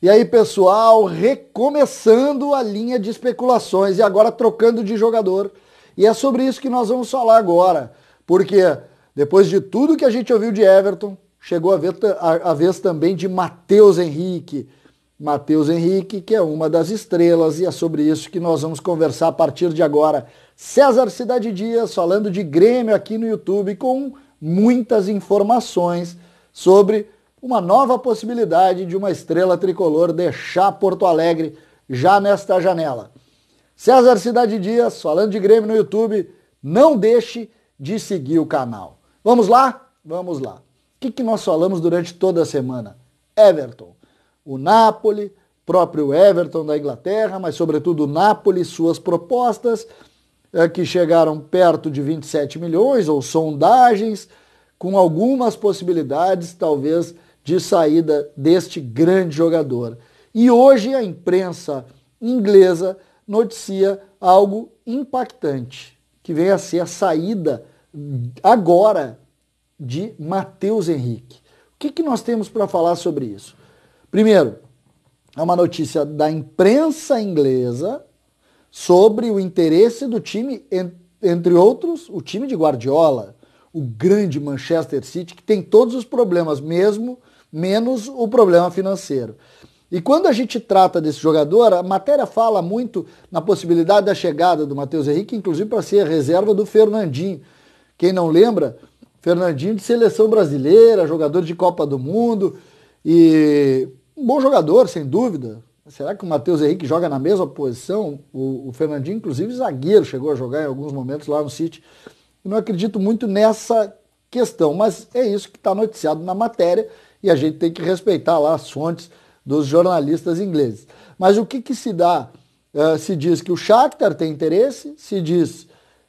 E aí, pessoal, recomeçando a linha de especulações e agora trocando de jogador. E é sobre isso que nós vamos falar agora, porque depois de tudo que a gente ouviu de Everton, chegou a, ver, a, a vez também de Matheus Henrique. Matheus Henrique, que é uma das estrelas, e é sobre isso que nós vamos conversar a partir de agora. César Cidade Dias falando de Grêmio aqui no YouTube com muitas informações sobre uma nova possibilidade de uma estrela tricolor deixar Porto Alegre já nesta janela. César Cidade Dias, falando de Grêmio no YouTube, não deixe de seguir o canal. Vamos lá? Vamos lá. O que, que nós falamos durante toda a semana? Everton. O Napoli, próprio Everton da Inglaterra, mas sobretudo o Napoli, suas propostas, é, que chegaram perto de 27 milhões, ou sondagens, com algumas possibilidades, talvez de saída deste grande jogador. E hoje a imprensa inglesa noticia algo impactante, que vem a ser a saída agora de Matheus Henrique. O que, que nós temos para falar sobre isso? Primeiro, é uma notícia da imprensa inglesa sobre o interesse do time, entre outros, o time de Guardiola o grande Manchester City, que tem todos os problemas mesmo, menos o problema financeiro. E quando a gente trata desse jogador, a matéria fala muito na possibilidade da chegada do Matheus Henrique, inclusive para ser reserva do Fernandinho. Quem não lembra, Fernandinho de seleção brasileira, jogador de Copa do Mundo e um bom jogador, sem dúvida. Será que o Matheus Henrique joga na mesma posição? O, o Fernandinho, inclusive, zagueiro, chegou a jogar em alguns momentos lá no City não acredito muito nessa questão, mas é isso que está noticiado na matéria e a gente tem que respeitar lá as fontes dos jornalistas ingleses. Mas o que, que se dá? Uh, se diz que o Shakhtar tem interesse, se diz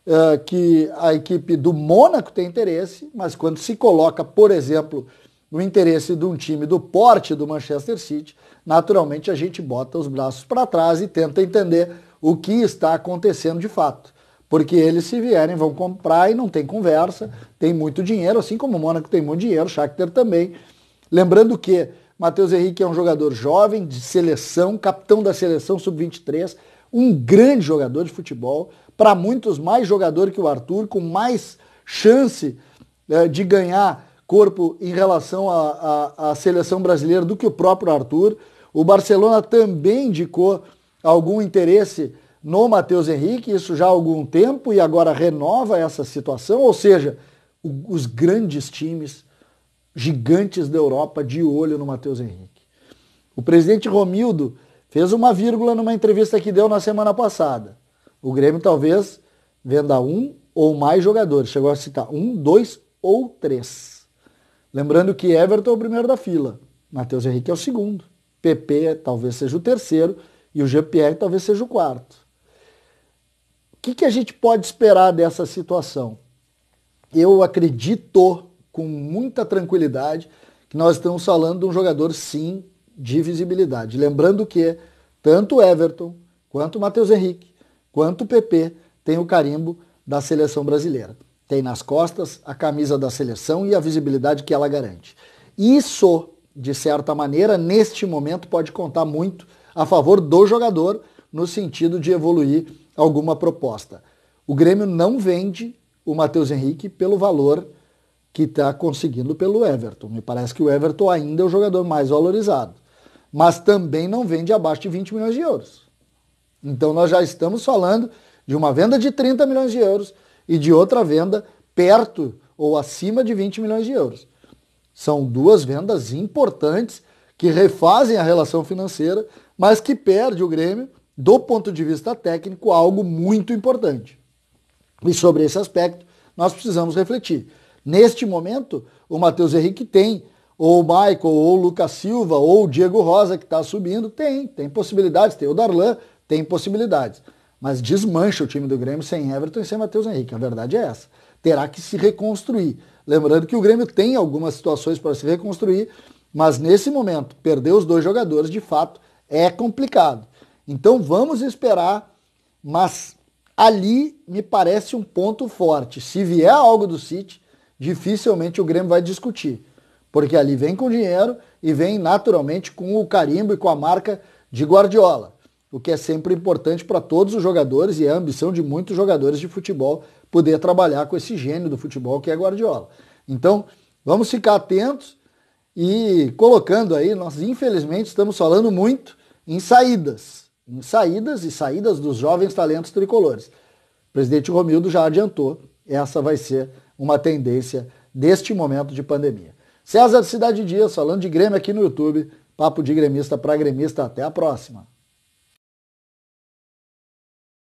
uh, que a equipe do Mônaco tem interesse, mas quando se coloca, por exemplo, no interesse de um time do porte do Manchester City, naturalmente a gente bota os braços para trás e tenta entender o que está acontecendo de fato. Porque eles, se vierem, vão comprar e não tem conversa, tem muito dinheiro, assim como o Mônaco tem muito dinheiro, o Shakhtar também. Lembrando que Matheus Henrique é um jogador jovem, de seleção, capitão da seleção sub-23, um grande jogador de futebol, para muitos mais jogador que o Arthur, com mais chance eh, de ganhar corpo em relação à seleção brasileira do que o próprio Arthur. O Barcelona também indicou algum interesse no Matheus Henrique, isso já há algum tempo, e agora renova essa situação, ou seja, o, os grandes times, gigantes da Europa, de olho no Matheus Henrique. O presidente Romildo fez uma vírgula numa entrevista que deu na semana passada. O Grêmio talvez venda um ou mais jogadores, chegou a citar um, dois ou três. Lembrando que Everton é o primeiro da fila, Matheus Henrique é o segundo, PP é, talvez seja o terceiro e o GPR talvez seja o quarto que, que a gente pode esperar dessa situação? Eu acredito com muita tranquilidade que nós estamos falando de um jogador, sim, de visibilidade. Lembrando que tanto Everton, quanto Matheus Henrique, quanto o PP tem o carimbo da seleção brasileira. Tem nas costas a camisa da seleção e a visibilidade que ela garante. Isso, de certa maneira, neste momento pode contar muito a favor do jogador no sentido de evoluir alguma proposta. O Grêmio não vende o Matheus Henrique pelo valor que está conseguindo pelo Everton. Me parece que o Everton ainda é o jogador mais valorizado. Mas também não vende abaixo de 20 milhões de euros. Então nós já estamos falando de uma venda de 30 milhões de euros e de outra venda perto ou acima de 20 milhões de euros. São duas vendas importantes que refazem a relação financeira, mas que perde o Grêmio do ponto de vista técnico, algo muito importante. E sobre esse aspecto, nós precisamos refletir. Neste momento, o Matheus Henrique tem, ou o Michael, ou o Lucas Silva, ou o Diego Rosa, que está subindo, tem, tem possibilidades, tem o Darlan, tem possibilidades. Mas desmancha o time do Grêmio sem Everton e sem Matheus Henrique, a verdade é essa. Terá que se reconstruir. Lembrando que o Grêmio tem algumas situações para se reconstruir, mas nesse momento, perder os dois jogadores, de fato, é complicado. Então vamos esperar, mas ali me parece um ponto forte. Se vier algo do City, dificilmente o Grêmio vai discutir, porque ali vem com dinheiro e vem naturalmente com o carimbo e com a marca de Guardiola, o que é sempre importante para todos os jogadores e é a ambição de muitos jogadores de futebol poder trabalhar com esse gênio do futebol que é Guardiola. Então, vamos ficar atentos e colocando aí, nós infelizmente estamos falando muito em saídas em saídas e saídas dos jovens talentos tricolores. O presidente Romildo já adiantou, essa vai ser uma tendência deste momento de pandemia. César Cidade Dias, falando de Grêmio aqui no YouTube. Papo de gremista para gremista. Até a próxima.